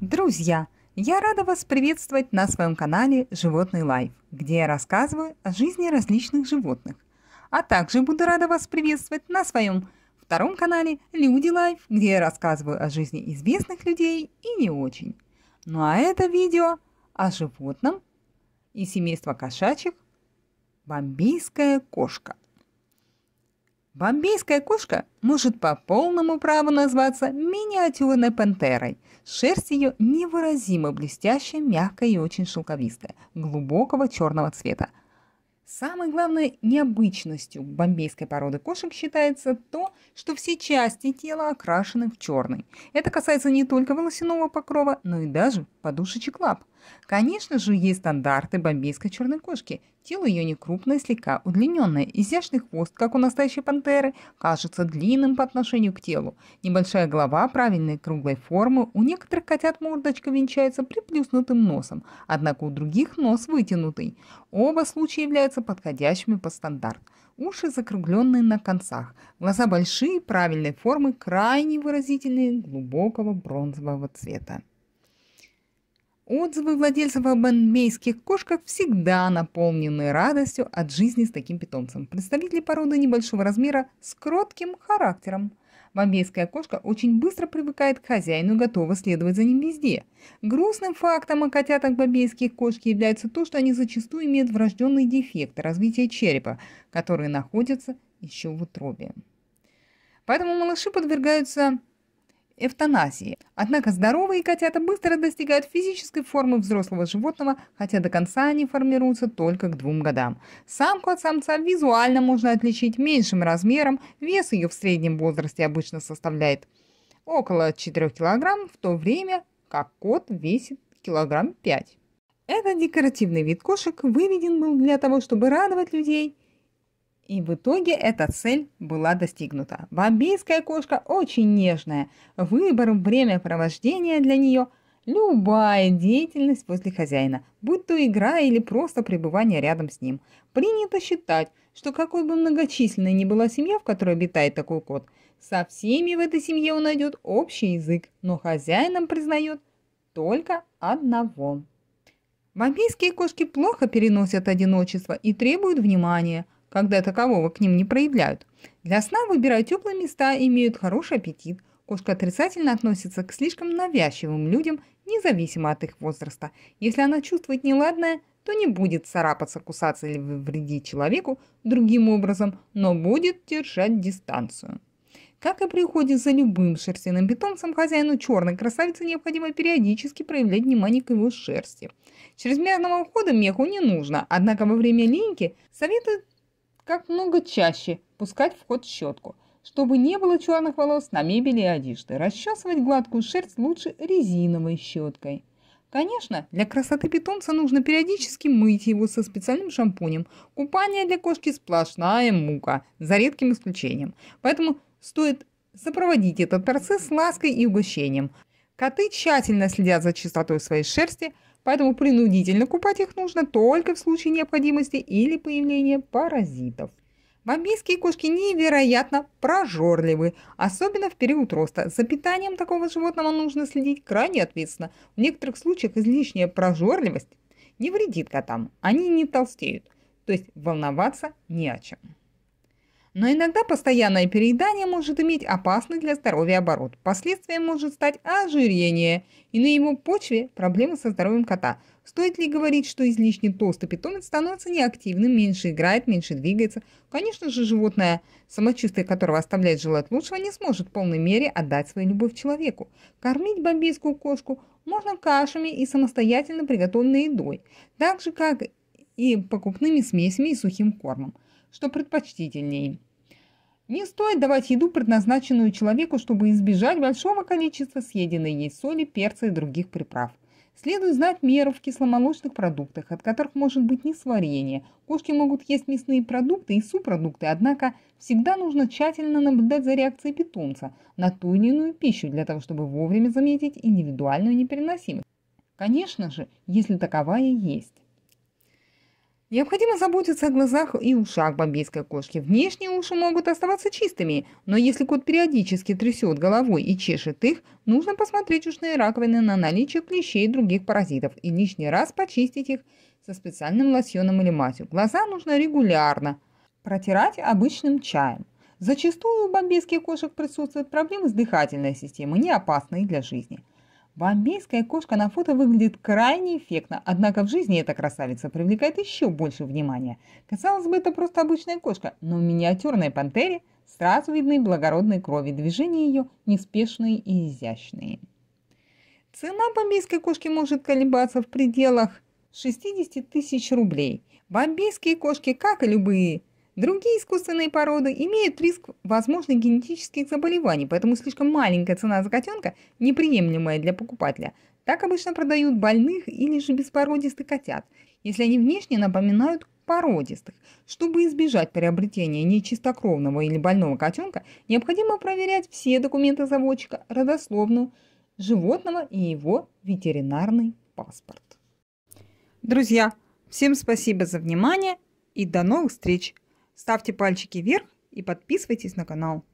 Друзья, я рада вас приветствовать на своем канале Животный Лайф, где я рассказываю о жизни различных животных. А также буду рада вас приветствовать на своем втором канале Люди Лайф, где я рассказываю о жизни известных людей и не очень. Ну а это видео о животном и семейство кошачьих бомбийская кошка – Бомбейская кошка может по полному праву назваться миниатюрной пантерой. Шерсть ее невыразимо блестящая, мягкая и очень шелковистая, глубокого черного цвета. Самой главной необычностью бомбейской породы кошек считается то, что все части тела окрашены в черный. Это касается не только волосяного покрова, но и даже подушечек лап – Конечно же, есть стандарты бомбейской черной кошки. Тело ее не крупное, слегка удлиненное. Изящный хвост, как у настоящей пантеры, кажется длинным по отношению к телу. Небольшая голова правильной круглой формы. У некоторых котят мордочка венчается приплюснутым носом, однако у других нос вытянутый. Оба случая являются подходящими под стандарт. Уши закругленные на концах, глаза большие, правильной формы, крайне выразительные, глубокого бронзового цвета. Отзывы владельцев о бомбейских кошках всегда наполнены радостью от жизни с таким питомцем. Представители породы небольшого размера с кротким характером. Бомбейская кошка очень быстро привыкает к хозяину и готова следовать за ним везде. Грустным фактом о котятах бомбейских кошки является то, что они зачастую имеют врожденный дефекты развития черепа, которые находятся еще в утробе. Поэтому малыши подвергаются эвтаназии. Однако здоровые котята быстро достигают физической формы взрослого животного, хотя до конца они формируются только к двум годам. Самку от самца визуально можно отличить меньшим размером, вес ее в среднем возрасте обычно составляет около 4 кг, в то время как кот весит килограмм 5. Этот декоративный вид кошек выведен был для того, чтобы радовать людей – и в итоге эта цель была достигнута. Бомбейская кошка очень нежная. Выбор времяпровождения для нее – любая деятельность возле хозяина, будь то игра или просто пребывание рядом с ним. Принято считать, что какой бы многочисленной ни была семья, в которой обитает такой кот, со всеми в этой семье он найдет общий язык, но хозяином признает только одного. Бомбейские кошки плохо переносят одиночество и требуют внимания – когда такового к ним не проявляют. Для сна выбирают теплые места имеют хороший аппетит. Кошка отрицательно относится к слишком навязчивым людям, независимо от их возраста. Если она чувствует неладное, то не будет царапаться, кусаться или вредить человеку другим образом, но будет держать дистанцию. Как и при уходе за любым шерстяным питомцем, хозяину черной красавицы необходимо периодически проявлять внимание к его шерсти. Чрезмерного ухода меху не нужно, однако во время линьки советуют как много чаще пускать в ход щетку, чтобы не было черных волос на мебели и одежды. Расчесывать гладкую шерсть лучше резиновой щеткой. Конечно, для красоты питомца нужно периодически мыть его со специальным шампунем. Купание для кошки сплошная мука, за редким исключением. Поэтому стоит сопроводить этот процесс лаской и угощением. Коты тщательно следят за чистотой своей шерсти, поэтому принудительно купать их нужно только в случае необходимости или появления паразитов. Бомбейские кошки невероятно прожорливы, особенно в период роста. За питанием такого животного нужно следить крайне ответственно. В некоторых случаях излишняя прожорливость не вредит котам, они не толстеют. То есть волноваться не о чем. Но иногда постоянное переедание может иметь опасный для здоровья оборот. Последствием может стать ожирение и на его почве проблемы со здоровьем кота. Стоит ли говорить, что излишне толстый питомец становится неактивным, меньше играет, меньше двигается? Конечно же, животное, самочувствие которого оставляет желать лучшего, не сможет в полной мере отдать свою любовь человеку. Кормить бомбийскую кошку можно кашами и самостоятельно приготовленной едой, так же как и покупными смесями и сухим кормом, что предпочтительнее. Не стоит давать еду, предназначенную человеку, чтобы избежать большого количества съеденной ей соли, перца и других приправ. Следует знать меру в кисломолочных продуктах, от которых может быть несварение. Кошки могут есть мясные продукты и супродукты, однако всегда нужно тщательно наблюдать за реакцией питомца на ту или иную пищу для того, чтобы вовремя заметить индивидуальную непереносимость. Конечно же, если таковая есть. Необходимо заботиться о глазах и ушах бомбейской кошки. Внешние уши могут оставаться чистыми, но если кот периодически трясет головой и чешет их, нужно посмотреть ушные раковины на наличие клещей и других паразитов и лишний раз почистить их со специальным лосьоном или мазью. Глаза нужно регулярно протирать обычным чаем. Зачастую у бомбейских кошек присутствуют проблемы с дыхательной системой, не опасные для жизни. Бомбейская кошка на фото выглядит крайне эффектно, однако в жизни эта красавица привлекает еще больше внимания. Казалось бы, это просто обычная кошка, но в миниатюрной пантере сразу видны благородные крови, движения ее неспешные и изящные. Цена бомбейской кошки может колебаться в пределах 60 тысяч рублей. Бомбейские кошки, как и любые Другие искусственные породы имеют риск возможных генетических заболеваний, поэтому слишком маленькая цена за котенка, неприемлемая для покупателя. Так обычно продают больных или же беспородистых котят, если они внешне напоминают породистых. Чтобы избежать приобретения нечистокровного или больного котенка, необходимо проверять все документы заводчика, родословную животного и его ветеринарный паспорт. Друзья, всем спасибо за внимание и до новых встреч! Ставьте пальчики вверх и подписывайтесь на канал.